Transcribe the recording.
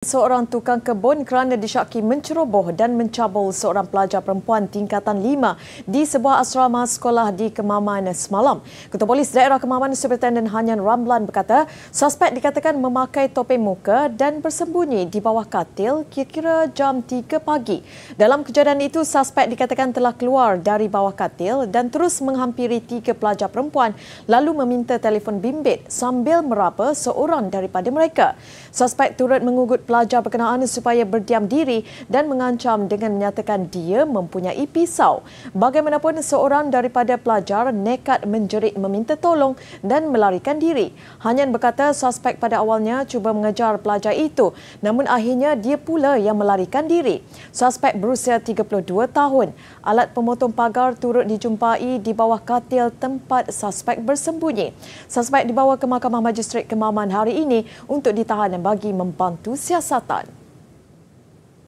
Seorang tukang kebun kerana disyaki menceroboh dan mencabul seorang pelajar perempuan tingkatan 5 di sebuah asrama sekolah di Kemaman semalam. Ketua Polis Daerah Kemaman Superintendent Hanyan Ramlan berkata, suspek dikatakan memakai topeng muka dan bersembunyi di bawah katil kira-kira jam 3 pagi. Dalam kejadian itu, suspek dikatakan telah keluar dari bawah katil dan terus menghampiri tiga pelajar perempuan lalu meminta telefon bimbit sambil meraba seorang daripada mereka. Suspek turut mengugut pelajar berkenaan supaya berdiam diri dan mengancam dengan menyatakan dia mempunyai pisau. Bagaimanapun seorang daripada pelajar nekat menjerit meminta tolong dan melarikan diri. Hanyan berkata suspek pada awalnya cuba mengejar pelajar itu namun akhirnya dia pula yang melarikan diri. Suspek berusia 32 tahun. Alat pemotong pagar turut dijumpai di bawah katil tempat suspek bersembunyi. Suspek dibawa ke Mahkamah majistret Kemaman hari ini untuk ditahan bagi membantu siasat. وسطا